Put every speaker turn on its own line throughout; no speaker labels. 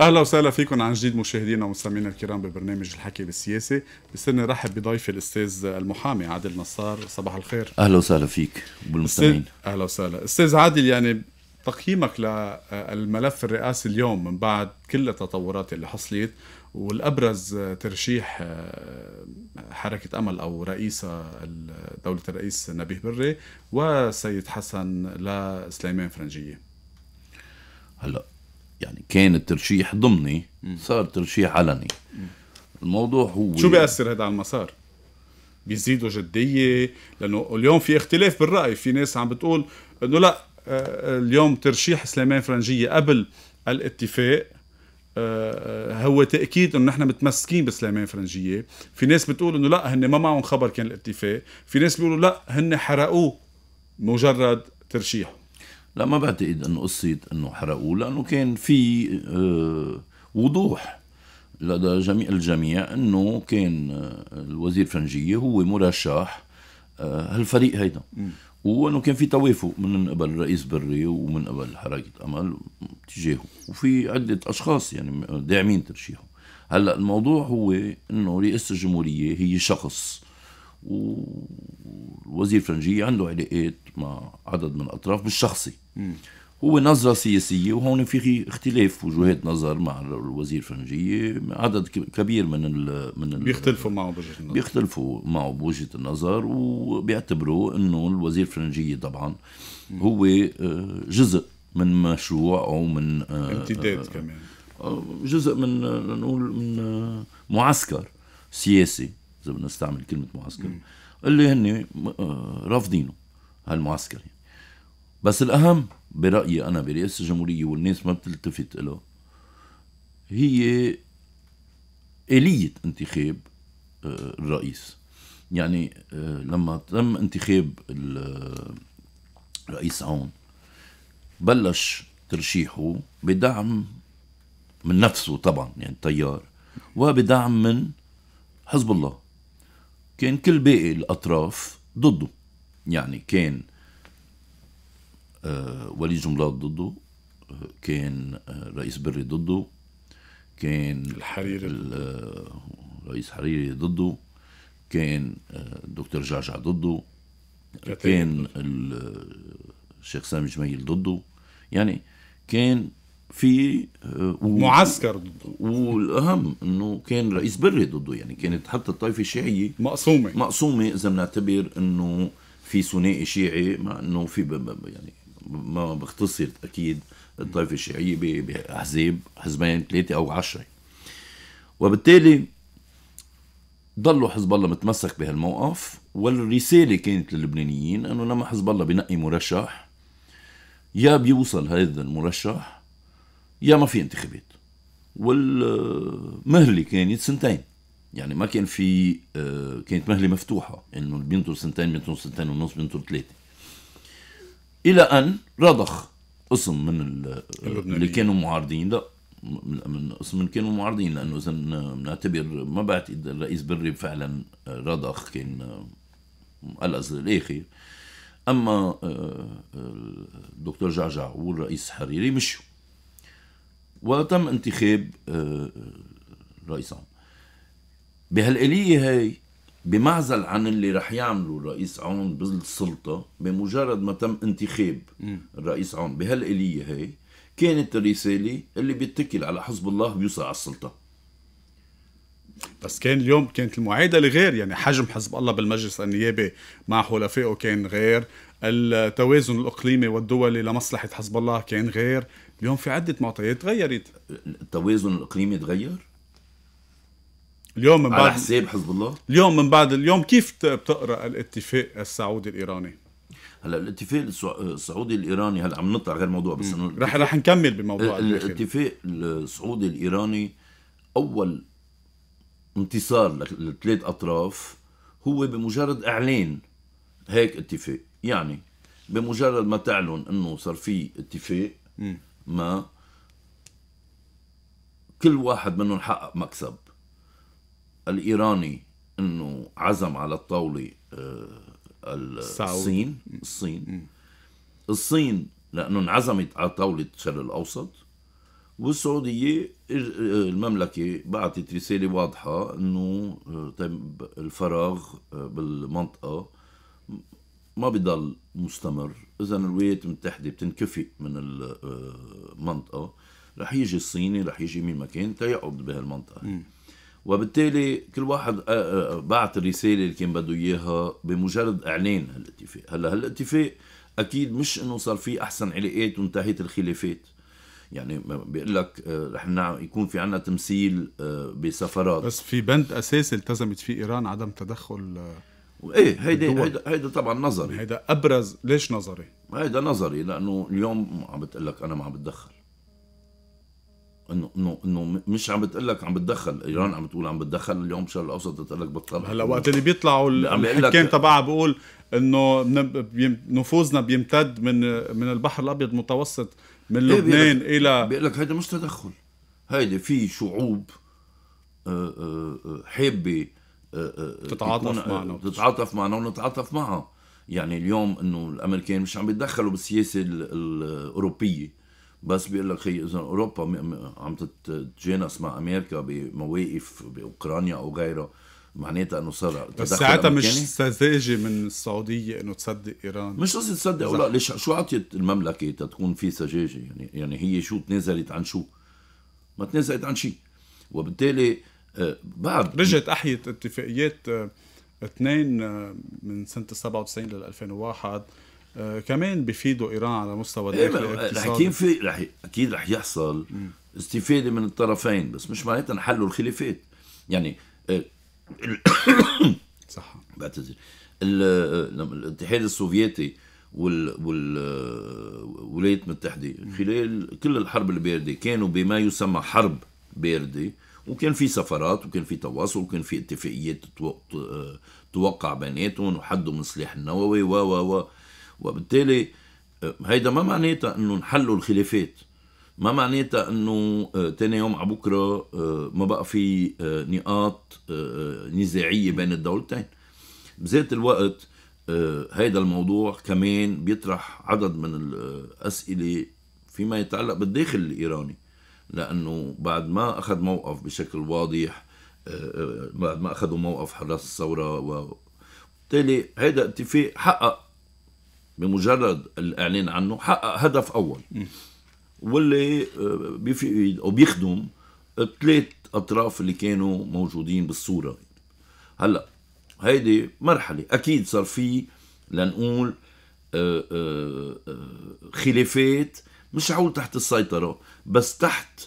اهلا وسهلا فيكم عن جديد مشاهدينا ومستمعينا الكرام ببرنامج الحكي بالسياسه بستنى رحب بضيفي الاستاذ المحامي عادل نصار صباح الخير
اهلا وسهلا فيك وبالمستمعين
اهلا وسهلا استاذ عادل يعني تقييمك للملف الرئاسي اليوم من بعد كل التطورات اللي حصلت والابرز ترشيح آه، حركه امل او رئيسها دوله الرئيس نبيه بري والسيد حسن لسليمان فرنجيه
هلا يعني كان الترشيح ضمني صار ترشيح علني الموضوع هو شو بيأثر
هذا على المسار؟ بيزيدوا جدية لأنه اليوم في اختلاف بالرأي في ناس عم بتقول أنه لا آه، آه، اليوم ترشيح سليمان فرنجية قبل الاتفاق آه، هو تاكيد انه نحن متمسكين بسليمان فرنجيه في ناس بتقول انه لا هن ما معهم خبر كان الاتفاق في ناس بيقولوا لا هن حرقوه
مجرد ترشيحه لا ما بعتقد انه قصه انه حرقوه لانه كان في آه، وضوح لدى جميع الجميع انه كان آه، الوزير فرنجيه هو مرشح آه، هالفريق هيدا وانه كان في توافق من قبل الرئيس بري ومن قبل حركه امل تجاهه وفي عده اشخاص يعني داعمين ترشيحه هلا الموضوع هو انه رئاسه الجمهوريه هي شخص والوزير فرنجيه عنده علاقات مع عدد من الاطراف بالشخصي هو نظرة سياسية وهون في اختلاف وجهات نظر مع الوزير فرنجية عدد كبير من ال من ال بيختلفوا معه بوجهة النظر بيختلفوا معه بوجهة النظر وبيعتبروا انه الوزير فرنجية طبعا هو آه، جزء من مشروع او من آه، امتداد آه، كمان جزء من نقول من معسكر سياسي اذا بدنا نستعمل كلمة معسكر اللي هن رافضينه هالمعسكر يعني. بس الأهم برأيي أنا برئاسة الجمهورية والناس ما بتلتفت له هي آلية انتخاب آه، الرئيس يعني آه، لما تم انتخاب الرئيس آه، عون بلش ترشيحه بدعم من نفسه طبعا يعني التيار وبدعم من حزب الله كان كل باقي الأطراف ضده يعني كان آه، ولي جملات ضده آه، كان آه، رئيس بري ضده كان الحريري رئيس حريري ضده كان دكتور جعجع ضده طيب. كان الشيخ سامي جميل ضده يعني كان في و... معسكر ضده والاهم انه كان رئيس بري ضده يعني كانت حتى الطائفه الشيعيه مقسومه مقسومه اذا بنعتبر انه في ثنائي شيعي مع انه في يعني ما بختصر اكيد الطائفه الشيعيه باحزاب حزبين ثلاثه او عشره وبالتالي ضلوا حزب الله متمسك بهالموقف والرساله كانت للبنانيين انه لما حزب الله بنقي مرشح يا بيوصل هذا المرشح يا ما في انتخابات والمهله كانت سنتين يعني ما كان في آه، كانت مهله مفتوحه انه بينطر سنتين بينطر سنتين ونص بينطر ثلاثه الى ان رضخ قسم من اللي كانوا معارضين لا من قسم من كانوا معارضين لانه اذا بنعتبر ما بعتقد الرئيس بري فعلا رضخ كان الأز للاخر إيه اما آه، آه، الدكتور جعجع والرئيس حريري مشوا وتم انتخاب آه، رئيسهم بهالآلية هاي بمعزل عن اللي رح يعمله الرئيس عون بالسلطة بمجرد ما تم انتخاب الرئيس عون بهالآلية هي كانت الرسالة اللي بيتكل على حزب الله بيوصل على السلطة بس كان اليوم كانت
المعادله غير يعني حجم حزب الله بالمجلس النيابي مع حلفائه كان غير التوازن الاقليمي والدولي لمصلحه حزب الله كان غير اليوم في عده معطيات تغيرت
التوازن الاقليمي تغير اليوم من بعد على حساب حزب
الله اليوم من بعد اليوم كيف بتقرا الاتفاق السعودي الايراني هلا
الاتفاق السعودي الايراني هلا عم نطلع غير موضوع بس انه رح رح نكمل بموضوع الاتفاق السعودي الايراني اول انتصار للثلاث اطراف هو بمجرد اعلان هيك اتفاق يعني بمجرد ما تعلن انه صار في اتفاق ما كل واحد منهم حقق مكسب الايراني انه عزم على الطاوله آه، الصين الصين الصين لانه انعزمت على طاوله الشرق الاوسط والسعوديه آه، المملكه بعثت رساله واضحه انه طيب الفراغ بالمنطقه ما بضل مستمر اذا الولايات المتحده بتنكفئ من المنطقه رح يجي الصيني رح يجي مين مكان تيقعد بهالمنطقه وبالتالي كل واحد آه، آه، آه، بعت الرسالة اللي كان بده إياها بمجرد إعلان هالاتفاق هلا هالاتفاق أكيد مش إنه صار في أحسن علاقات وانتهت الخلافات يعني بيقول لك رح يكون في عنا تمثيل بسفرات بس في بند اساسي التزمت فيه
ايران عدم تدخل ايه هيدا هيدا هيدا طبعا نظري هيدا
ابرز ليش نظري؟ هيدا نظري لانه اليوم عم بتقول لك انا ما عم بتدخل انه انه انه مش عم بتقول لك عم بتدخل ايران عم بتقول عم بتدخل اليوم الشرق الاوسط بتقول لك بتطلع هلا وقت اللي
بيطلعوا الحكام تبعها بيقول انه نفوذنا بيمتد من من البحر الابيض المتوسط من إيه، لبنان إيه الى بيقول لك هيدا مش تدخل
هيدي في شعوب آه، آه، آه، حابه تتعاطف معنا تتعاطف معنا ونتعاطف معها يعني اليوم انه الامريكان مش عم بيتدخلوا بالسياسه الاوروبيه بس بيقول لك هي اذا اوروبا عم تتجانس مع امريكا بمواقف باوكرانيا او غيرها معناتها انه صار بس ساعتها مش
سذاجه من السعوديه انه تصدق ايران مش قصدي تصدق ولا
ليش شو عطيت المملكه تتكون في سذاجه يعني يعني هي شو تنازلت عن شو؟ ما تنازلت عن شيء وبالتالي آه، بعد رجعت احيت اتفاقيات
آه، اثنين آه، من سنه 97 لل 2001 آه،
كمان بفيدوا ايران على مستوى إيه، داخلي رح في رح اكيد رح يحصل استفاده من الطرفين بس مش معناتها نحلوا الخلافات يعني آه، صح بعتذر آه، الاتحاد السوفيتي وال والولايات المتحده خلال كل الحرب البارده كانوا بما يسمى حرب بارده وكان في سفرات وكان في تواصل وكان في اتفاقيات توقع بيناتهم وحدوا من السلاح النووي و و و وبالتالي آه، هيدا ما معناتها انه نحلوا الخلافات ما معناتها انه آه، تاني يوم على بكره آه، ما بقى في نقاط نزاعيه بين الدولتين بذات الوقت هيدا الموضوع كمان بيطرح عدد من الاسئله فيما يتعلق بالداخل الايراني لانه بعد ما اخذ موقف بشكل واضح بعد ما اخذوا موقف حراس الثوره وبالتالي هيدا اتفاق حقق بمجرد الاعلان عنه حقق هدف اول واللي آه، بيفيد او بيخدم الثلاث اطراف اللي كانوا موجودين بالصوره هلا هيدي مرحله اكيد صار في لنقول آه، آه، خلافات مش عول تحت السيطره بس تحت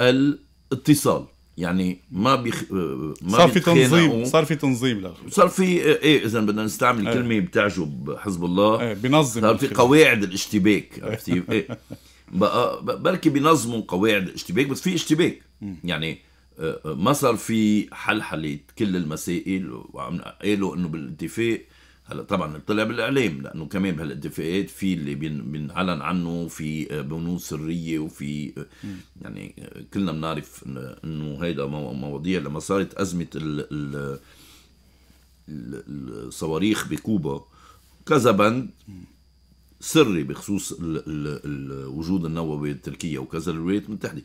الاتصال يعني ما بيخ... آه، آه، ما صار في تنظيم صار في تنظيم لا صار في آه، ايه اذا بدنا نستعمل ايه. كلمه بتعجب حزب الله ايه بنظم صار في قواعد الاشتباك إيه. عرفتي ايه بقى بركي بنظموا قواعد الاشتباك بس في اشتباك يعني ما صار في حلحله كل المسائل وعم قالوا انه بالاتفاق هلا طبعا طلع بالاعلام لانه كمان بهالاتفاقات في اللي بينعلن عنه في بنود سريه وفي يعني كلنا بنعرف انه هيدا مواضيع لما صارت ازمه الصواريخ بكوبا كذا بند سري بخصوص الوجود النووي بتركيا وكذا الولايات المتحده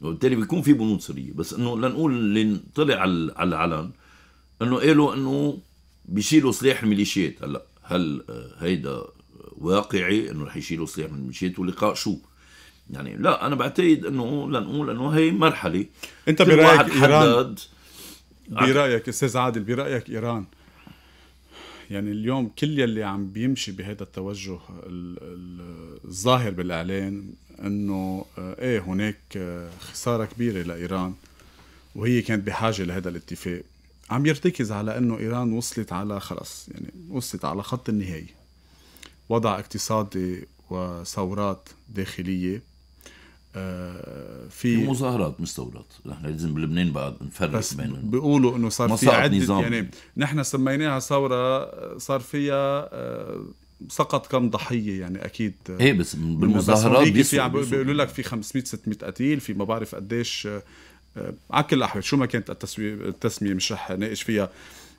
وبالتالي بيكون في بنود سريه بس انه لنقول اللي طلع على العلن انه قالوا انه بيشيلوا سلاح الميليشيات هلا هل هيدا واقعي انه رح يشيلوا سلاح من الميليشيات ولقاء شو؟ يعني لا انا بعتقد انه لنقول انه هي مرحله انت برايك ايران برايك استاذ عادل
برايك ايران يعني اليوم كل يلي عم بيمشي بهذا التوجه الظاهر بالاعلان انه آه، ايه هناك آه، خساره كبيره لايران وهي كانت بحاجه لهذا الاتفاق عم يرتكز على انه ايران وصلت على خلص يعني وصلت على خط النهايه وضع اقتصادي وثورات داخليه آه، في
مظاهرات مش ثورات نحن لازم بلبنان بعد نفرق بس بين بيقولوا انه صار في عده نظام. يعني
نحن سميناها ثوره صار فيها آه، سقط كم ضحيه يعني اكيد آه، ايه بس بالمظاهرات في بيقولوا لك في 500 600 قتيل في ما بعرف قديش آه، على كل الاحوال شو ما كانت التسميه مش رح ناقش فيها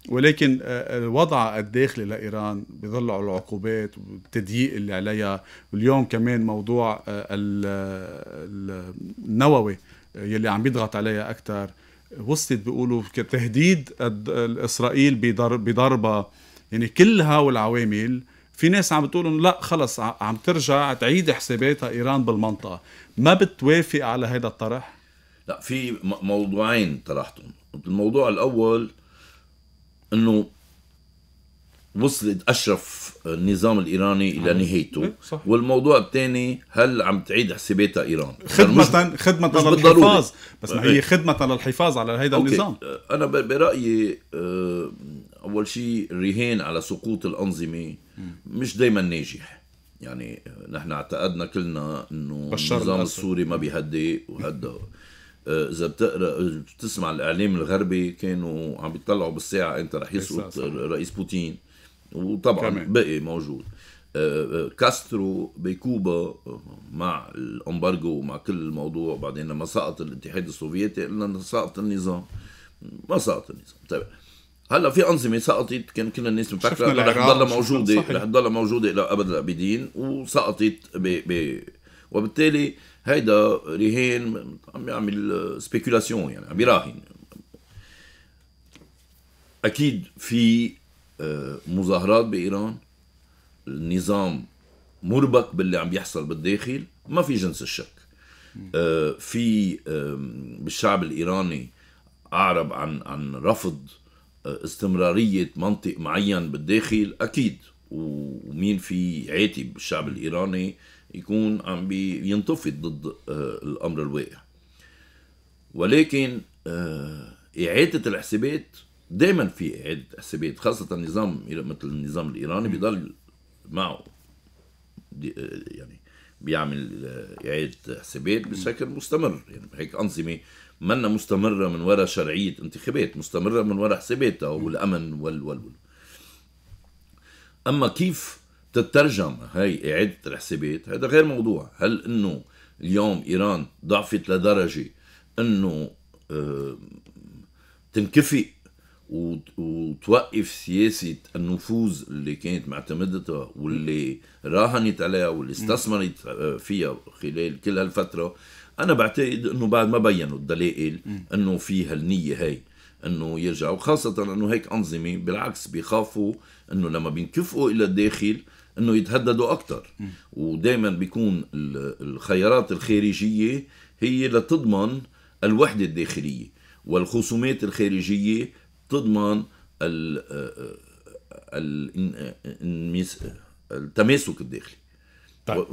ولكن آه، آه، الوضع الداخلي لايران بظل على العقوبات والتضييق اللي عليها واليوم كمان موضوع النووي يلي عم بيضغط عليها اكثر وصلت بيقولوا كتهديد اسرائيل بضربه يعني كل والعوامل في ناس عم بتقول انه لا خلص عم ترجع تعيد حساباتها ايران بالمنطقه ما بتوافق على هذا الطرح
لا في موضوعين طرحتهم الموضوع الاول انه وصلت اشرف النظام الايراني الى نهايته إيه، صح. والموضوع الثاني هل عم تعيد حساباتها ايران خدمه يعني خدمه للحفاظ بس ما هي إيه. خدمه للحفاظ على هذا النظام أه، انا برايي أه، اول شيء الرهان على سقوط الانظمه مش دائما ناجح يعني أه، نحن اعتقدنا كلنا انه النظام السوري ما بيهدئ وهدى آه، اذا بتقرا آه، بتسمع الاعلام الغربي كانوا عم بيطلعوا بالساعه انت رح يسقط رئيس بوتين وطبعا كمان. بقي موجود آه، كاسترو بكوبا مع الامبارجو ومع كل الموضوع بعدين لما سقط الاتحاد السوفيتي قلنا سقط النظام ما سقط النظام طيب هلا في انظمه سقطت كان كل الناس مفكره رح تضلها موجوده رح تضلها موجوده الى ابد الابدين وسقطت ب وبالتالي هيدا رهين عم يعمل سبيكولاسيون يعني عم يراهن اكيد في آه، مظاهرات بايران النظام مربك باللي عم يحصل بالداخل ما في جنس الشك آه، في آه، بالشعب الايراني اعرب عن عن رفض استمراريه منطق معين بالداخل اكيد ومين في عاتب الشعب الايراني يكون عم بينتفض ضد آه، الامر الواقع ولكن آه، اعاده الحسابات دائما في اعاده حسابات خاصه نظام مثل النظام الايراني بيضل معه آه، يعني بيعمل اعاده حسابات بشكل مستمر يعني هيك انظمه منا مستمره من وراء شرعيه انتخابات مستمره من وراء حساباتها والامن وال وال اما كيف تترجم هي إعادة الحسابات هذا غير موضوع هل أنه اليوم إيران ضعفت لدرجة أنه آه، تنكفئ وتوقف سياسة النفوذ اللي كانت معتمدتها واللي راهنت عليها واللي استثمرت آه، فيها خلال كل هالفترة أنا بعتقد أنه بعد ما بينوا الدلائل أنه في هالنية هي أنه يرجعوا خاصة أنه هيك أنظمة بالعكس بيخافوا أنه لما بينكفئوا إلى الداخل انه يتهددوا اكثر ودائما بيكون الخيارات الخارجيه هي لتضمن الوحده الداخليه والخصومات الخارجيه تضمن التماسك الداخلي طيب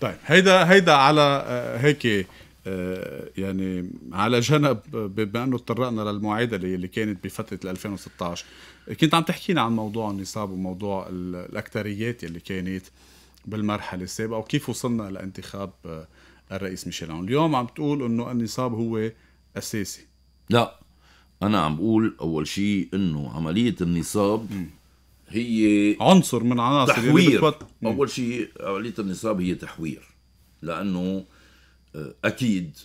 طيب هيدا هيدا على آه، هيك آه،
يعني على جنب بما انه تطرقنا للمعادله اللي كانت بفتره 2016 كنت عم تحكينا عن موضوع النصاب وموضوع الاكثريات اللي كانت بالمرحله السابقه وكيف وصلنا لانتخاب آه، الرئيس ميشيل عون اليوم عم تقول انه النصاب هو اساسي
لا انا عم بقول اول شيء انه عمليه النصاب هي عنصر من عناصر تحوير اول شيء عمليه النصاب هي تحوير لانه آه، اكيد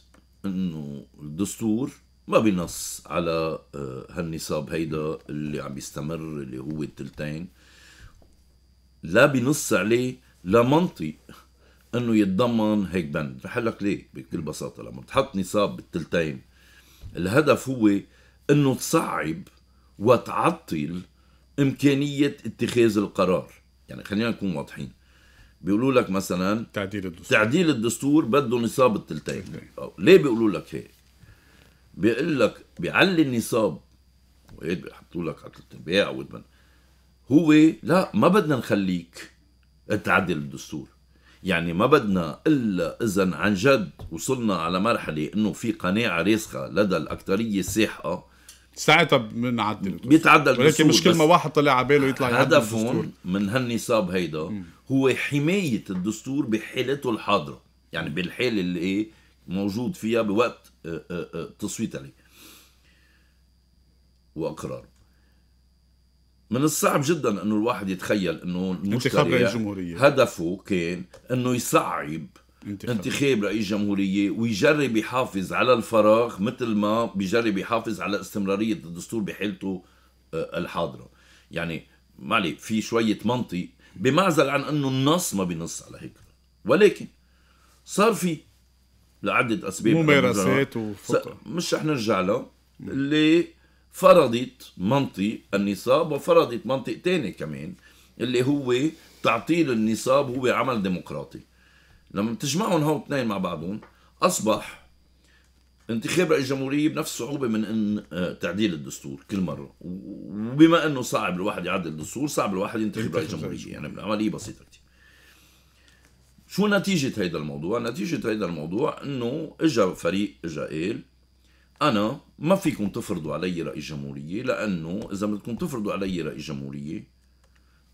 انه الدستور ما بينص على آه، هالنصاب هيدا اللي عم يستمر اللي هو التلتين لا بينص عليه لا منطق انه يتضمن هيك بند رح لك ليه بكل بساطه لما بتحط نصاب بالتلتين الهدف هو انه تصعب وتعطل امكانيه اتخاذ القرار يعني خلينا نكون واضحين بيقولوا لك مثلا تعديل الدستور تعديل الدستور بده نصاب الثلثين ليه بيقولوا لك هيك؟ بيقول لك بيعلي النصاب وهيك بيحطوا لك على البيع هو لا ما بدنا نخليك تعدل الدستور يعني ما بدنا الا اذا عن جد وصلنا على مرحله انه في قناعه راسخه لدى الاكثريه الساحقه ساعتها بنعدل بيتعدل ولكن مش كل ما واحد
طلع على باله يطلع هدفهم
من هالنصاب هيدا هو حمايه الدستور بحالته الحاضره يعني بالحاله اللي ايه موجود فيها بوقت التصويت آه، آه، آه، عليه واقراره من الصعب جدا انه الواحد يتخيل انه المشكله هدفه كان انه يصعب انتخاب, انتخاب رئيس جمهورية ويجرب يحافظ على الفراغ مثل ما بيجرب يحافظ على استمرارية الدستور بحالته آه، الحاضرة يعني معلي في شوية منطق بمعزل عن أنه النص ما بينص على هيك ولكن صار في لعدة أسباب ممارسات وفطر مش رح نرجع له اللي فرضت منطق النصاب وفرضت منطق تاني كمان اللي هو تعطيل النصاب هو عمل ديمقراطي لما بتجمعهم هون اثنين مع بعضهم اصبح انتخاب رئيس جمهوريه بنفس الصعوبه من ان آه، تعديل الدستور كل مره وبما انه صعب الواحد يعدل الدستور صعب الواحد ينتخب رئيس جمهوريه يعني العمليه بسيطه كثير شو نتيجة هيدا الموضوع؟ نتيجة هيدا الموضوع انه اجا فريق اجا قال انا ما فيكم تفرضوا علي رئيس جمهورية لانه اذا بدكم تفرضوا علي رئيس جمهورية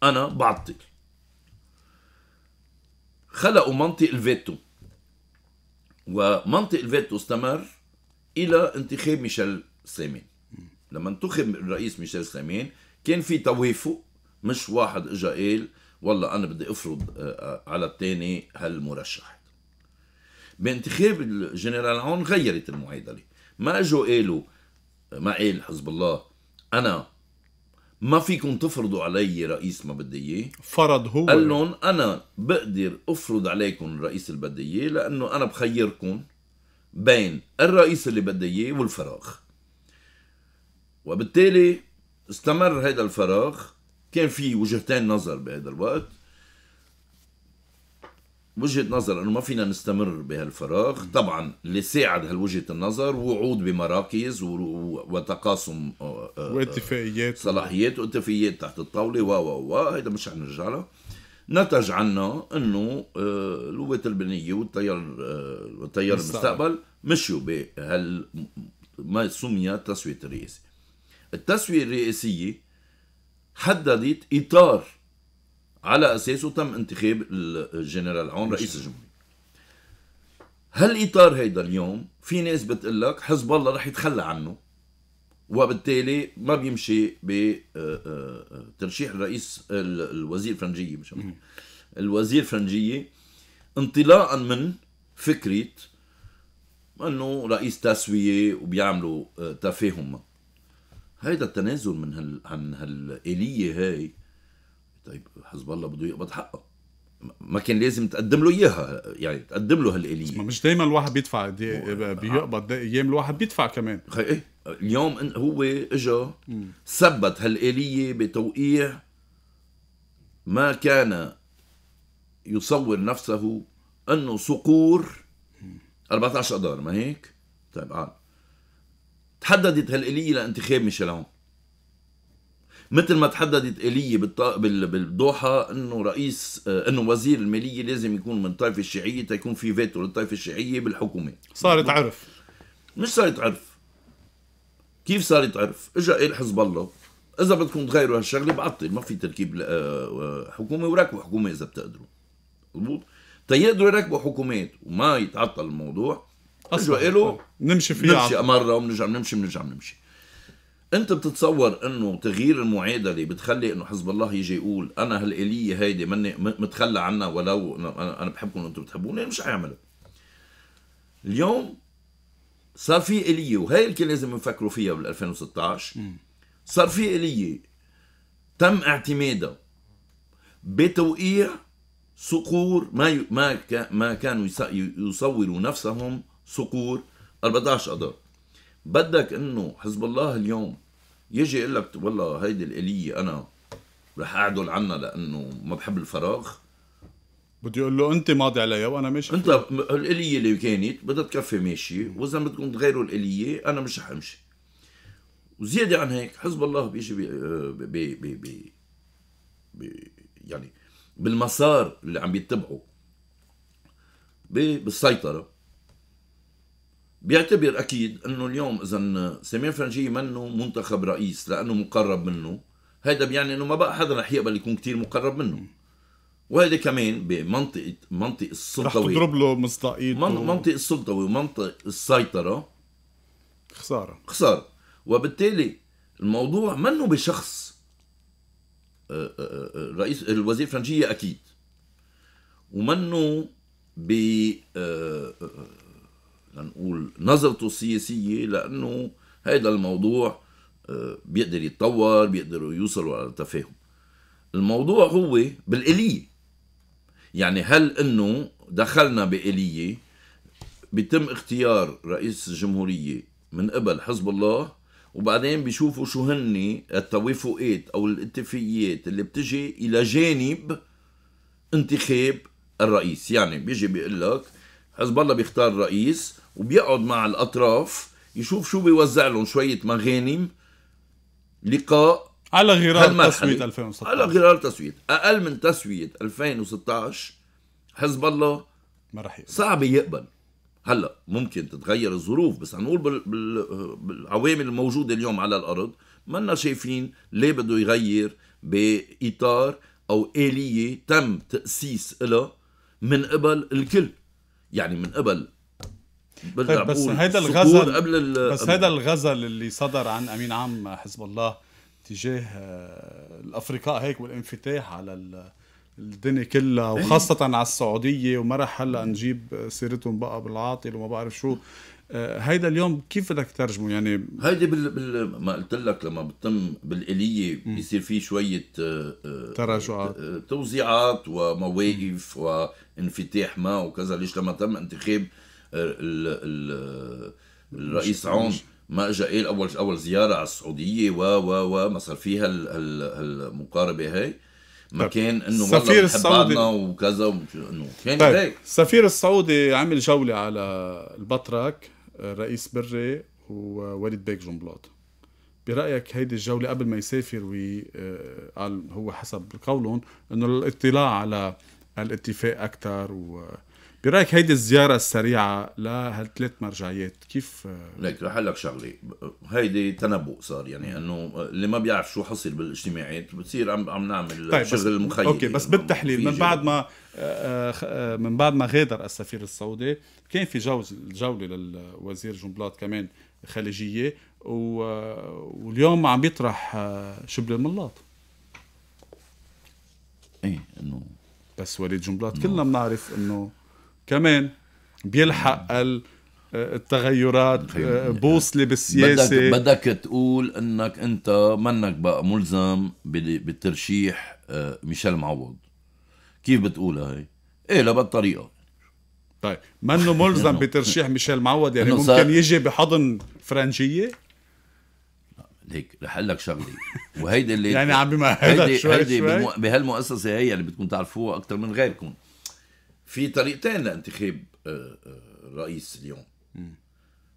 انا بعطل خلقوا منطق الفيتو ومنطق الفيتو استمر الى انتخاب ميشيل سليمان لما انتخب الرئيس ميشيل سليمان كان في توافق مش واحد اجا قال والله انا بدي افرض آه، آه، على الثاني هالمرشح بانتخاب الجنرال عون غيرت المعادله ما اجوا قالوا ما قال حزب الله انا ما فيكم تفرضوا علي رئيس ما بدي اياه فرض هو قال لهم انا بقدر افرض عليكم الرئيس اللي بدي اياه لانه انا بخيركم بين الرئيس اللي بدي اياه والفراغ وبالتالي استمر هذا الفراغ كان في وجهتين نظر بهذا الوقت وجهه نظر انه ما فينا نستمر بهالفراغ طبعا اللي ساعد هالوجهه النظر وعود بمراكز وتقاسم آه، آه، واتفاقيات صلاحيات واتفاقيات تحت الطاوله و و و هيدا مش رح نرجع له نتج عنا انه آه، القوات البنيه والتيار والتيار المستقبل مشوا بهال ما سمي التسويه الرئاسي التسويه الرئاسيه حددت اطار على اساسه تم انتخاب الجنرال عون رئيس الجمهوريه هالاطار هيدا اليوم في ناس بتقول لك حزب الله رح يتخلى عنه وبالتالي ما بيمشي بترشيح آه، آه، آه، الرئيس الوزير فرنجيه مش الوزير فرنجيه انطلاقا من فكره انه رئيس تسويه وبيعملوا تفاهم هيدا التنازل من هال عن هالاليه هاي طيب حزب الله بده يقبض حقه ما كان لازم تقدم له اياها يعني تقدم له هالاليه مش دائما الواحد بيدفع دي آه. بيقبض ايام الواحد بيدفع كمان ايه اليوم هو اجا ثبت هالاليه بتوقيع ما كان يصور نفسه انه صقور 14 اذار ما هيك؟ طيب عاد آه. تحددت هالاليه لانتخاب ميشيل عون مثل ما تحددت آلية بالدوحة انه رئيس آه، انه وزير المالية لازم يكون من الطائفة الشيعية تكون في فيتو للطائفة الشيعية بالحكومة صارت عرف مش صارت عرف كيف صارت عرف؟ اجا قال حزب الله اذا بدكم تغيروا هالشغله بعطل ما في تركيب آه، آه، حكومه وراكبوا حكومه اذا بتقدروا مضبوط تيقدروا يركبوا حكومات وما يتعطل الموضوع اجوا قالوا نمشي فيها نمشي مره وبنرجع بنمشي بنرجع بنمشي انت بتتصور انه تغيير المعادله بتخلي انه حزب الله يجي يقول انا هالاليه هيدي مني متخلى عنها ولو انا بحبكم وانتم بتحبوني يعني مش حيعملها اليوم صار في اليه وهي الكل لازم نفكروا فيها بال 2016 صار في اليه تم اعتمادها بتوقيع صقور ما ما ما كانوا يصوروا نفسهم صقور 14 اذار بدك انه حزب الله اليوم يجي يقول لك والله هيدي الاليه انا رح اعدل عنها لانه ما بحب الفراغ بدي يقول له انت ماضي عليها وانا ماشي انت الاليه اللي كانت بدها تكفي ماشي واذا بدكم تغيروا الاليه انا مش رح امشي وزياده عن هيك حزب الله بيجي بي آه، بي بي بي, بي يعني بالمسار اللي عم بيتبعه بالسيطره بيعتبر اكيد انه اليوم اذا سمير فرنجيه منه منتخب رئيس لانه مقرب منه هذا بيعني انه ما بقى حدا رح يقبل يكون كتير مقرب منه وهذا كمان بمنطقه منطق السلطوي رح تضرب له مصداقيته من... منطق السلطوي ومنطق السيطره خساره خساره وبالتالي الموضوع منه بشخص أه، أه، أه، رئيس الوزير فرنجيه اكيد ومنه ب لنقول نظرته السياسية لأنه هيدا الموضوع آه، بيقدر يتطور بيقدروا يوصلوا على تفاهم الموضوع هو بالآلية يعني هل أنه دخلنا بآلية بيتم اختيار رئيس الجمهورية من قبل حزب الله وبعدين بيشوفوا شو هن التوافقات او الاتفاقيات اللي بتجي الى جانب انتخاب الرئيس يعني بيجي بيقول لك حزب الله بيختار رئيس وبيقعد مع الاطراف يشوف شو بيوزع لهم شويه مغانم لقاء على غرار تسويه 2016 على غرار تسويه اقل من تسويه 2016 حزب الله ما راح يقبل صعب يقبل هلا ممكن تتغير الظروف بس عم نقول بالعوامل الموجوده اليوم على الارض منا شايفين ليه بده يغير باطار او اليه تم تاسيس لها من قبل الكل يعني من قبل طيب بس هيدا الغزل قبل بس هيدا
الغزل اللي صدر عن امين عام حزب الله تجاه آه، الافرقاء هيك والانفتاح على الدنيا كلها إيه. وخاصة على السعودية وما رح هلا نجيب سيرتهم بقى بالعاطل وما بعرف شو آه، هيدا اليوم كيف بدك تترجمه يعني
هيدي بال... بال... ما قلت لك لما بتم بالآلية بيصير في شوية آه، آه، تراجعات توزيعات ومواقف وانفتاح ما وكذا ليش لما تم انتخاب ال... الرئيس عون ما اجى قال اول اول زياره على السعوديه و و و ما صار فيها هالمقاربه هي ما طيب. كان انه السفير السعودي وكذا انه كان طيب.
السفير السعودي عمل جوله على البطرك رئيس بري ووليد بيك جنبلاط برايك هيدي الجوله قبل ما يسافر وي آه، هو حسب قولهم انه الاطلاع على الاتفاق اكثر و برايك هيدي الزياره السريعه لهالثلاث مرجعيات كيف
ليك رح لك شغله هيدي تنبؤ صار يعني انه اللي ما بيعرف شو حصل بالاجتماعات بتصير عم عم نعمل طيب شغل مخيل اوكي بس يعني، بالتحليل من بعد ما آه،
آه، آه، من بعد ما غادر السفير السعودي كان في جوز جوله للوزير جنبلاط كمان خليجيه واليوم عم يطرح شبل الملاط ايه انه بس وليد جنبلاط كلنا بنعرف انه كمان بيلحق التغيرات آه، بوصله بالسياسه بدك
بدك تقول انك انت منك بقى ملزم بالترشيح آه، ميشيل معوض كيف بتقولها هي؟ ايه الطريقه طيب منه ملزم بترشيح ميشيل معوض يعني ممكن صار...
يجي بحضن فرنجيه
هيك رح اقول لك شغله وهيدي اللي يعني عم بمهدك شوي هيدي شوي بهالمؤسسه هي اللي بتكون تعرفوها اكثر من غيركم في طريقتين لانتخاب آه، آه، رئيس اليوم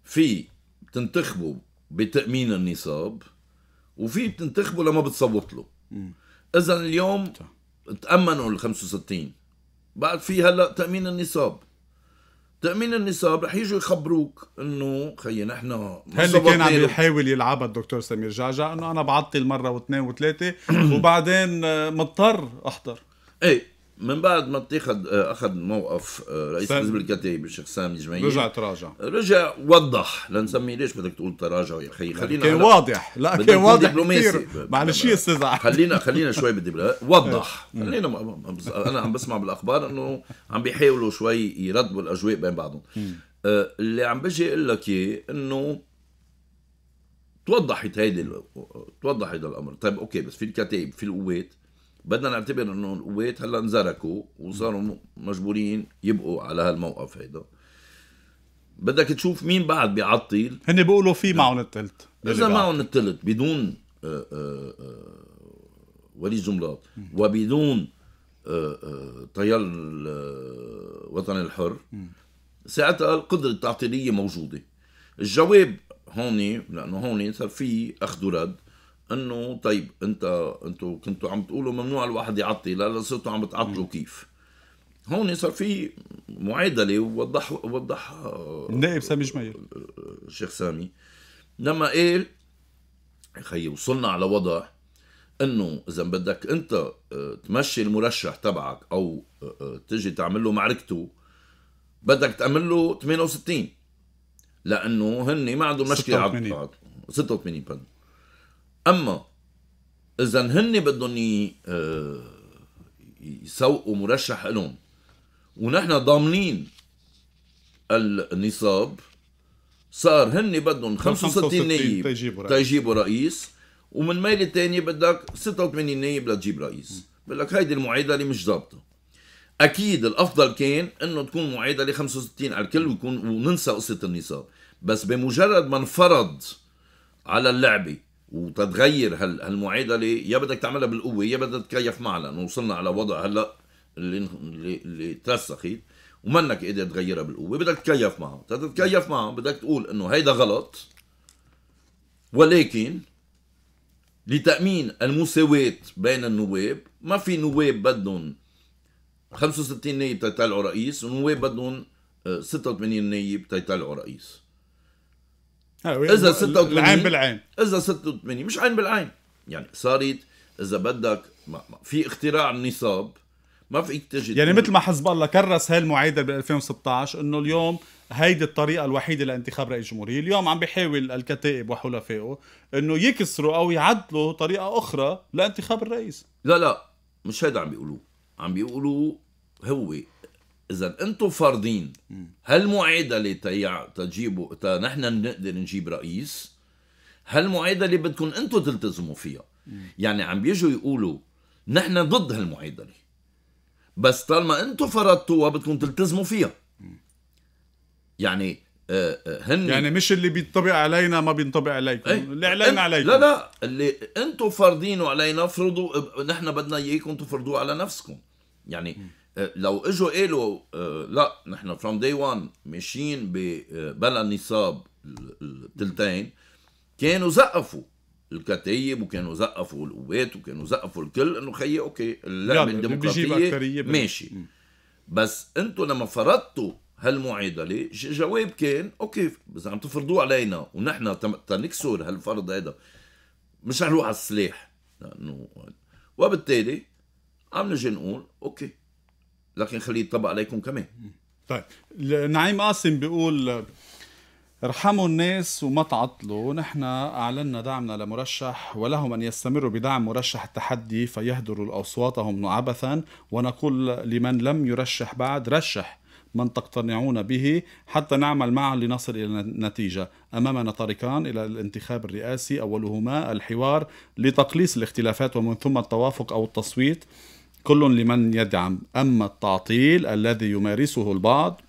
في بتنتخبه بتأمين النصاب وفي بتنتخبه لما بتصوت له اذا اليوم تأمنوا ال 65 بعد في هلا تأمين النصاب تأمين النصاب رح يجوا يخبروك انه خيي نحن هل كان عم
يحاول يلعبها الدكتور سمير جعجع انه انا بعطل مره واثنين وثلاثه وبعدين آه، مضطر احضر
ايه من بعد ما اتخذ آه، اخذ موقف آه، رئيس حزب الكتائب الشيخ سامي جميل رجع تراجع رجع وضح لنسميه ليش بدك تقول تراجع يا اخي خلينا كان واضح لا كان واضح دبلوماسي معلش يا استاذ خلينا خلينا شوي بدي وضح خلينا انا عم بسمع بالاخبار انه عم بيحاولوا شوي يردوا الاجواء بين بعضهم آه، اللي عم بجي اقول لك اياه انه توضحت هيدي توضح هيدا الامر طيب اوكي بس في الكتائب في القوات بدنا نعتبر انه القوات هلا انزركوا وصاروا مجبورين يبقوا على هالموقف هيدا بدك تشوف مين بعد بيعطل هن بيقولوا في معهم الثلث اذا معهم الثلث بدون آه، آه، آه، ولي جملات وبدون طيار الوطن الحر ساعتها القدره التعطيليه موجوده الجواب هون لانه هون صار في اخذ ورد انه طيب انت انتوا كنتوا عم تقولوا ممنوع الواحد يعطي لا لا صرتوا عم بتعطلوا كيف هون صار في معادله ووضح وضح آه، النائب سامي جميل الشيخ آه، سامي لما قال خي وصلنا على وضع انه اذا بدك انت آه، تمشي المرشح تبعك او تجي تعمل له معركته بدك تعمل له 68 لانه هن ما عندهم مشكله 86 86 بند اما اذا هن بدهم آه، يسوقوا مرشح لهم ونحن ضامنين النصاب صار هن بدهم 65 نايب تيجيبوا رئيس, تيجيبوا رئيس ومن ميلة تانية بدك 86 نايب لتجيب رئيس بقول لك هيدي المعادلة مش ظابطة أكيد الأفضل كان إنه تكون معادلة 65 على الكل ويكون وننسى قصة النصاب بس بمجرد ما انفرض على اللعبة وتتغير هالمعادله يا بدك تعملها بالقوه يا بدك تتكيف لانه وصلنا على وضع هلا اللي اللي, ترسخت ومنك قادر تغيرها بالقوه بدك تتكيف معها تتكيف معها بدك تقول انه هيدا غلط ولكن لتامين المساواه بين النواب ما في نواب بدهم 65 نائب تيطلعوا رئيس ونواب بدهم 86 نائب تيطلعوا رئيس اذا 86 العين بالعين اذا 86 مش عين بالعين يعني صارت اذا بدك في اختراع النصاب ما فيك تجد يعني مثل ما
حزب الله كرس هاي المعايده بال 2016 انه اليوم هيدي الطريقه الوحيده لانتخاب رئيس جمهوريه، اليوم عم بيحاول الكتائب وحلفائه انه يكسروا او يعدلوا طريقه اخرى
لانتخاب الرئيس لا لا مش هيدا عم بيقولوه عم بيقولوا هو اذا انتم فارضين هالمعادله تيع تجيبوا تا نحن نقدر نجيب رئيس هالمعادله بدكم انتم تلتزموا فيها يعني عم بيجوا يقولوا نحن ضد هالمعادله بس طالما انتم فرضتوها بدكم تلتزموا فيها يعني آه، آه، هن يعني مش اللي بينطبق علينا ما بينطبق عليكم ايه؟ اللي علينا عليكم لا لا اللي انتم فارضينه علينا افرضوا نحن بدنا اياكم تفرضوه على نفسكم يعني م. لو اجوا قالوا آه، لا نحن فروم داي 1 ماشيين بلا نصاب التلتين كانوا زقفوا الكتايب وكانوا زقفوا القوات وكانوا زقفوا الكل انه خيي اوكي اللعبه الديمقراطيه ماشي بس انتم لما فرضتوا هالمعادله جواب كان اوكي بس عم تفرضوه علينا ونحن تنكسر هالفرض هذا مش رح نروح على السلاح لانه وبالتالي عم نجي نقول اوكي لكن خليه يطبق عليكم كمان
طيب نعيم قاسم بيقول ارحموا الناس وما تعطلوا نحن أعلنا دعمنا لمرشح ولهم أن يستمروا بدعم مرشح التحدي فيهدروا أصواتهم عبثا ونقول لمن لم يرشح بعد رشح من تقتنعون به حتى نعمل معا لنصل إلى نتيجة أمامنا طريقان إلى الانتخاب الرئاسي أولهما الحوار لتقليص الاختلافات ومن ثم التوافق أو التصويت كل لمن يدعم أما التعطيل الذي يمارسه البعض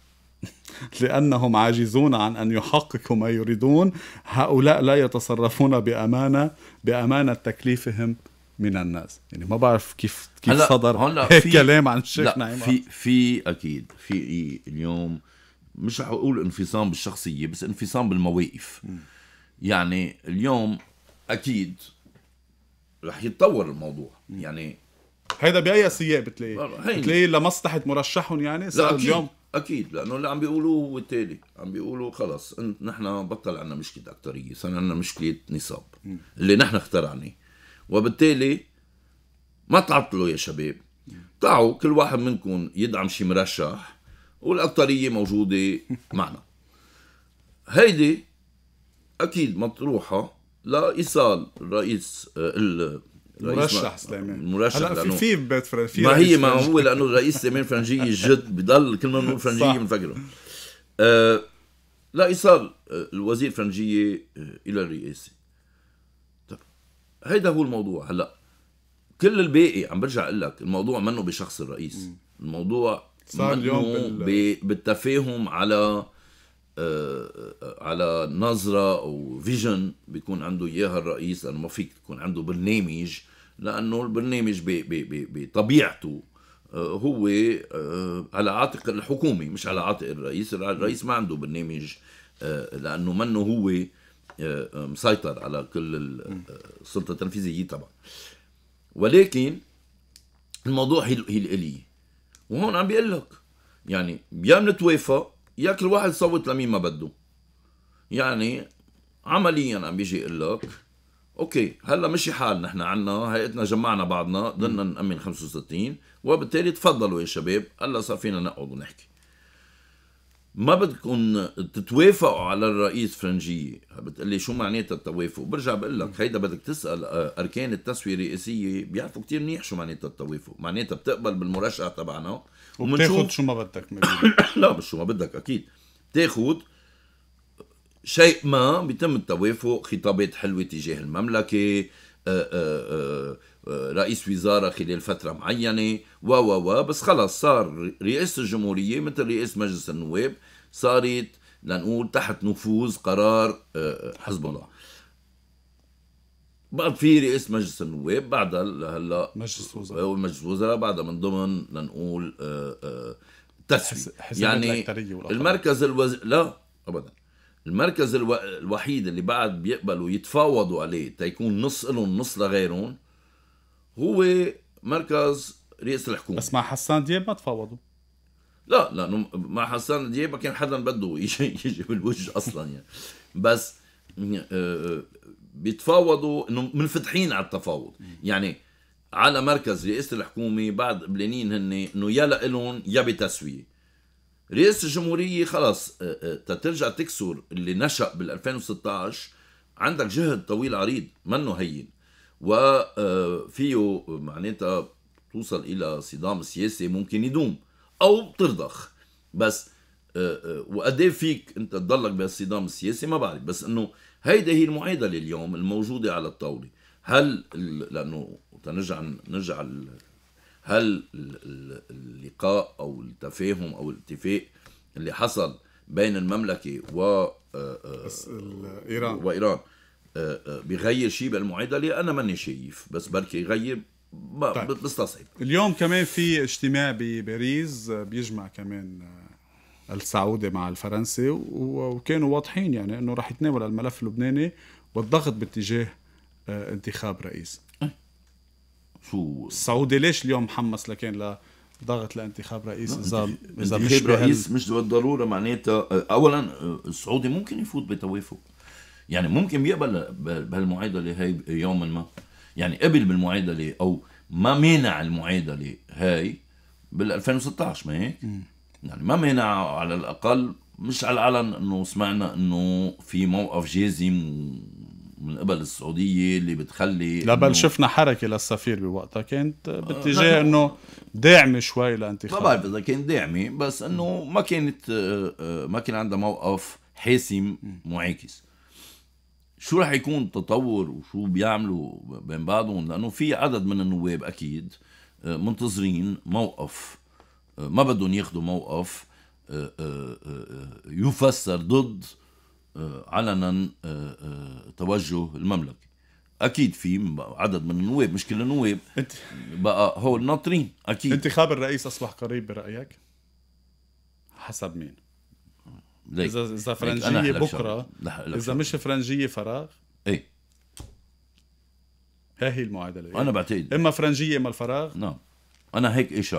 لأنهم عاجزون عن أن يحققوا ما يريدون هؤلاء لا يتصرفون بأمانة بأمانة تكليفهم
من الناس يعني ما
بعرف كيف كيف صدر هيك كلام عن الشيخ نعيم في
في اكيد في اليوم مش رح اقول انفصام بالشخصيه بس انفصام بالمواقف يعني اليوم اكيد رح يتطور الموضوع يعني
هيدا باي سياق بتلاقيه بتلاقيه
لمصلحه مرشحهم يعني لا اليوم اكيد لانه اللي عم بيقولوه هو التالي عم بيقولوا خلص نحن بطل عندنا مشكله اكتريه صار عندنا مشكله نصاب اللي نحن اخترعناه وبالتالي ما تعطلوا يا شباب تعوا كل واحد منكم يدعم شي مرشح والاكتريه موجوده معنا هيدي اكيد مطروحه لايصال رئيس آه،
مرشح سليمان مرشح هلا لأنه في بيت فرنجي ما هي ما هو
لانه الرئيس سليمان فرنجي جد بضل كل ما بنقول فرنجي بنفكره لايصال آه، لا ايصال آه، الوزير فرنجيه آه، الى الرئاسه طب هيدا هو الموضوع هلا كل الباقي عم برجع اقول لك الموضوع منه بشخص الرئيس الموضوع صار اليوم بالتفاهم على آه على نظرة أو فيجن بيكون عنده إياها الرئيس لأنه ما فيك تكون عنده برنامج لانه البرنامج بطبيعته آه، هو آه، على عاتق الحكومه مش على عاتق الرئيس الرئيس ما عنده برنامج آه، لانه منه هو مسيطر على كل السلطه التنفيذيه طبعا ولكن الموضوع هي الاليه وهون عم بيقول لك يعني يا بنتوافق يا كل واحد صوت لمين ما بده يعني عمليا عم بيجي يقول لك اوكي هلا مشي حال نحن عنا هيئتنا جمعنا بعضنا ضلنا نأمن 65 وبالتالي تفضلوا يا شباب هلا صار فينا نقعد ونحكي ما بدكم تتوافقوا على الرئيس فرنجية بتقلي شو معناتها التوافق برجع بقول لك هيدا بدك تسأل آه، أركان التسوية الرئاسية بيعرفوا كتير منيح شو معناتها التوافق معناتها بتقبل بالمرشح تبعنا وبتاخد شو ما بدك لا مش شو ما بدك أكيد تاخد شيء ما بيتم التوافق خطابات حلوة تجاه المملكة آه، آه، آه، رئيس وزارة خلال فترة معينة و و و بس خلص صار رئاسة الجمهورية مثل رئاسة مجلس النواب صارت لنقول تحت نفوذ قرار حزب الله بقى في رئيس مجلس النواب بعد هلا مجلس الوزراء هو مجلس الوزراء بعدها من ضمن لنقول تسوي يعني المركز الوز... لا ابدا المركز الو... الوحيد اللي بعد بيقبلوا يتفاوضوا عليه تيكون نص لهم نص لغيرهم هو مركز رئيس الحكومه بس مع حسان دياب ما تفاوضوا لا لانه مع حسان دياب كان حدا بده يجي يجي بالوجه اصلا يعني بس آه، بيتفاوضوا انه منفتحين على التفاوض يعني على مركز رئاسه الحكومه بعد قبلانين هن انه يا لهم يا بتسويه رئاسة الجمهورية خلص آه، آه، ترجع تكسر اللي نشأ بال 2016 عندك جهد طويل عريض منه هين وفيه آه، معناتها توصل إلى صدام سياسي ممكن يدوم أو ترضخ بس وقد إيه فيك أنت تضلك بهالصدام السياسي ما بعرف بس أنه هيدي هي المعادلة اليوم الموجودة على الطاولة هل لأنه تنرجع نرجع هل اللقاء او التفاهم او الاتفاق اللي حصل بين المملكه و آه، آه، ايران وايران آه، بغير شيء بالمعادله انا ماني شايف بس بركي يغير طيب. بستصعب اليوم
كمان في اجتماع بباريس بيجمع كمان السعودي مع الفرنسي وكانوا واضحين يعني انه رح يتناول الملف اللبناني والضغط باتجاه انتخاب رئيس شو السعودي ليش اليوم محمس لكان لضغط لانتخاب رئيس اذا اذا مش رئيس
مش بالضروره معناتها آه، اولا آه، السعودي ممكن يفوت بتوافق يعني ممكن يقبل بهالمعادله هي يوما ما يعني قبل بالمعادله او ما مانع المعادله هاي بال 2016 ما هيك؟ يعني ما مانع على الاقل مش على العلن انه سمعنا انه في موقف جازم من قبل السعوديه اللي بتخلي لا بل شفنا حركه للسفير بوقتها كانت آه، باتجاه انه داعمه شوي لانتخاب ما بعرف اذا كان داعمه بس انه ما كانت آه، آه، ما كان عندها موقف حاسم معاكس شو رح يكون التطور وشو بيعملوا بين بعضهم لانه في عدد من النواب اكيد منتظرين موقف ما بدهم ياخذوا موقف يفسر ضد آه، علنا آه، آه، توجه المملكه اكيد في عدد من النواب مش كل النواب انت بقى هو ناطرين اكيد انتخاب الرئيس اصبح قريب برايك
حسب مين ليك. اذا اذا فرنجيه بكره اذا مش فرنجيه فراغ ايه ها هي المعادله يعني. انا بعتقد اما فرنجيه اما الفراغ
نعم انا هيك ايش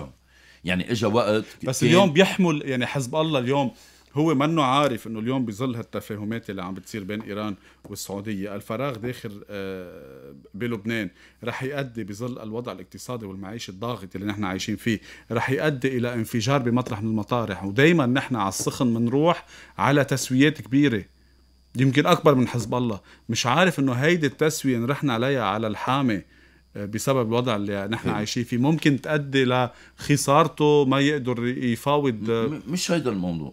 يعني اجى وقت بس اليوم
بيحمل يعني حزب الله اليوم هو منه عارف انه اليوم بظل هالتفاهمات اللي عم بتصير بين ايران والسعوديه الفراغ داخل آه، بلبنان رح يؤدي بظل الوضع الاقتصادي والمعيشي الضاغط اللي نحن عايشين فيه رح يؤدي الى انفجار بمطرح من المطارح ودائما نحن على السخن بنروح على تسويات كبيره يمكن اكبر من حزب الله مش عارف انه هيدي التسويه اللي رحنا عليها على الحامي بسبب الوضع اللي نحن إيه. عايشين فيه ممكن تؤدي لخسارته ما يقدر يفاوض
مش هيدا الموضوع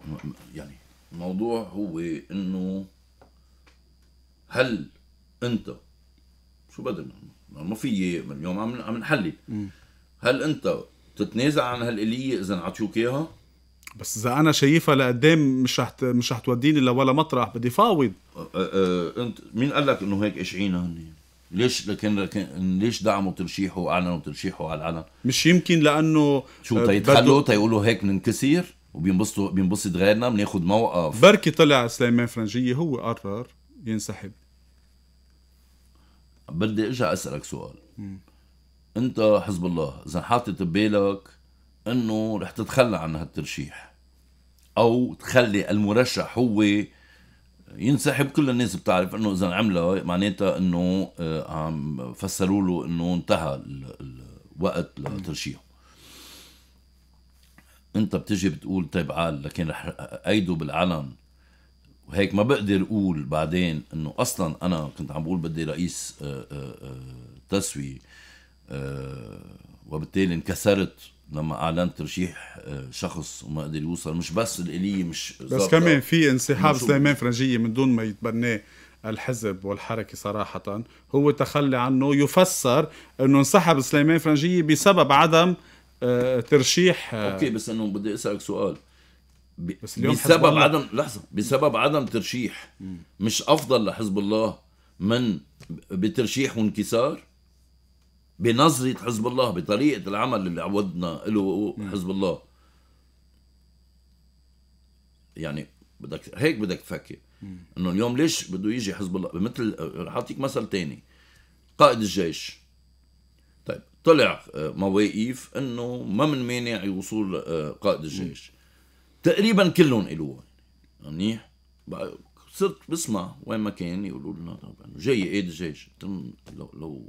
يعني الموضوع هو انه هل انت شو بدنا ما في اليوم عم عم نحلي هل انت تتنازع عن هالاليه اذا عطيوك اياها
بس اذا انا شايفها لقدام مش رح مش رح توديني لولا مطرح بدي فاوض
أه أه انت مين قال لك انه هيك قاشعين هن ليش لكن ليش دعموا ترشيحه واعلنوا ترشيحه على العلن؟
مش يمكن لانه شو تيتخلوا آه،
تيقولوا هيك بننكسر وبينبسطوا بينبسط غيرنا بناخذ موقف
بركي طلع سليمان فرنجيه هو قرر
ينسحب بدي ارجع اسالك سؤال م. انت حزب الله اذا حاطط ببالك انه رح تتخلى عن هالترشيح او تخلي المرشح هو ينسحب كل الناس بتعرف انه اذا عمله معناتها انه آه، عم فسروا له انه انتهى الوقت لترشيحه انت بتجي بتقول طيب عال لكن رح ايده بالعلن وهيك ما بقدر اقول بعدين انه اصلا انا كنت عم بقول بدي رئيس آه، آه، تسويه وبالتالي انكسرت لما اعلنت ترشيح آه، شخص وما قدر يوصل مش بس الاليه مش بس كمان آه، في انسحاب سليمان
فرنجيه من دون
ما يتبناه
الحزب والحركة صراحة هو تخلي عنه يفسر انه انسحب سليمان فرنجية بسبب عدم آه، ترشيح اوكي بس
انه بدي اسالك سؤال بس اليوم بسبب عدم لحظة بسبب عدم ترشيح مش افضل لحزب الله من بترشيح وانكسار بنظرة حزب الله بطريقة العمل اللي عودنا له نعم. حزب الله يعني بدك هيك بدك تفكر انه اليوم ليش بده يجي حزب الله مثل رح اعطيك مثل تاني قائد الجيش طيب طلع آه، مواقيف انه ما من مانع وصول آه، قائد الجيش تقريبا كلهم قالوها منيح صرت بسمع وين ما كان يقولوا لنا طبعا جاي قائد الجيش لو لو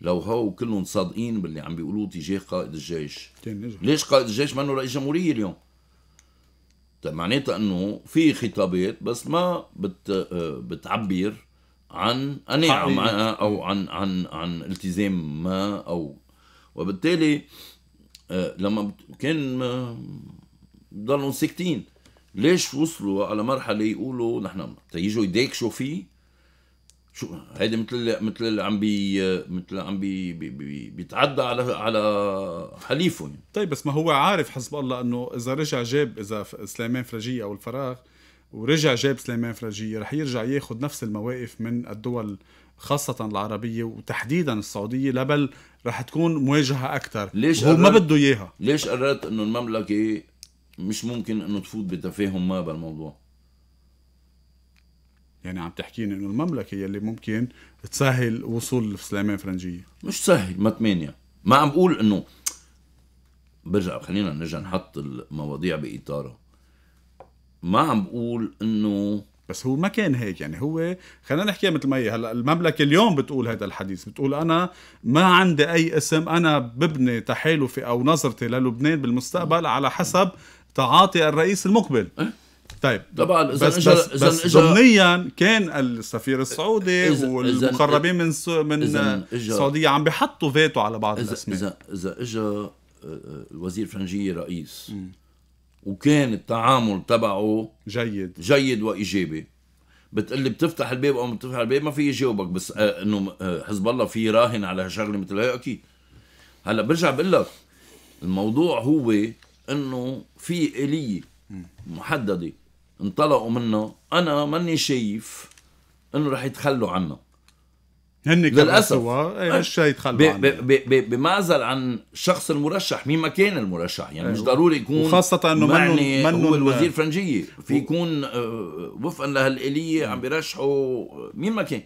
لو هو كلهم صادقين باللي عم بيقولوه تجاه قائد الجيش ليش قائد الجيش انه رئيس جمهورية اليوم طيب معناتها انه في خطابات بس ما بت بتعبر عن قناعة او عن عن عن التزام ما او وبالتالي آه، لما كان ضلوا ساكتين ليش وصلوا على مرحله يقولوا نحن تيجوا يداكشوا فيه شو هيدي مثل مثل عم بي مثل عم بي بي بي بيتعدى على على حليفه يعني.
طيب بس ما هو عارف حسب الله انه اذا رجع جاب اذا سليمان فرجيه او الفراغ ورجع جاب سليمان فرجيه رح يرجع ياخذ نفس المواقف من الدول خاصة العربية وتحديدا السعودية لبل
رح تكون مواجهة أكثر ليش هو ما بده إياها ليش قررت إنه المملكة مش ممكن إنه تفوت بتفاهم ما بالموضوع؟
يعني عم تحكينا انه المملكه يلي ممكن تسهل وصول سليمان فرنجيه مش سهل
ما ثمانيه ما عم بقول انه برجع خلينا نرجع نحط المواضيع باطارها ما عم بقول انه بس هو ما كان هيك
يعني هو خلينا نحكي مثل ما هي هلا المملكه اليوم بتقول هذا الحديث بتقول انا ما عندي اي اسم انا ببني تحالفي او نظرتي للبنان بالمستقبل على حسب تعاطي الرئيس المقبل إيه. طيب طبعا اذا بس, بس, بس, ضمنيا كان السفير السعودي والمقربين من من السعوديه عم بيحطوا فيتو على بعض الاسماء اذا
اذا اجى الوزير آه، آه، فرنجيه رئيس وكان التعامل تبعه جيد جيد وايجابي بتقول لي بتفتح الباب او بتفتح الباب ما في يجاوبك بس آه، انه حزب الله في راهن على شغله مثل هي اكيد هلا برجع بقول لك الموضوع هو انه في اليه محدده انطلقوا منه انا ماني شايف انه رح يتخلوا عنه هن للاسف إيه، مش يتخلوا عنه بمعزل عن شخص المرشح مين ما كان المرشح يعني مش أيوه. ضروري يكون وخاصة انه معني منه هو الوزير فرنجية في يكون آه، وفقا لهالآلية عم بيرشحوا مين ما كان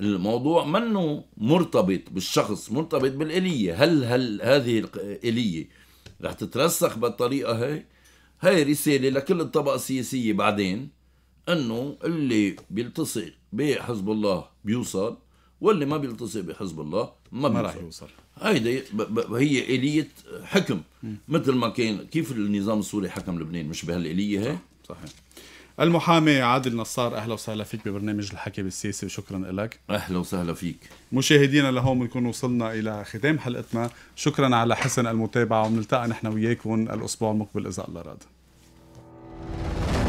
الموضوع منه مرتبط بالشخص مرتبط بالآلية هل هل هذه الآلية رح تترسخ بالطريقة هي هاي رسالة لكل الطبقة السياسية بعدين أنه اللي بيلتصق بحزب الله بيوصل واللي ما بيلتصق بحزب الله ما, بيوصل هيدي هي آلية حكم مثل ما كان كيف النظام السوري حكم لبنان مش بهالآلية هي صحيح المحامي عادل نصار اهلا وسهلا فيك
ببرنامج الحكي بالسياسه وشكرا لك اهلا وسهلا فيك مشاهدينا لهون بنكون وصلنا الى ختام حلقتنا شكرا على حسن المتابعه ونلتقى نحن وياكم الاسبوع المقبل اذا الله راد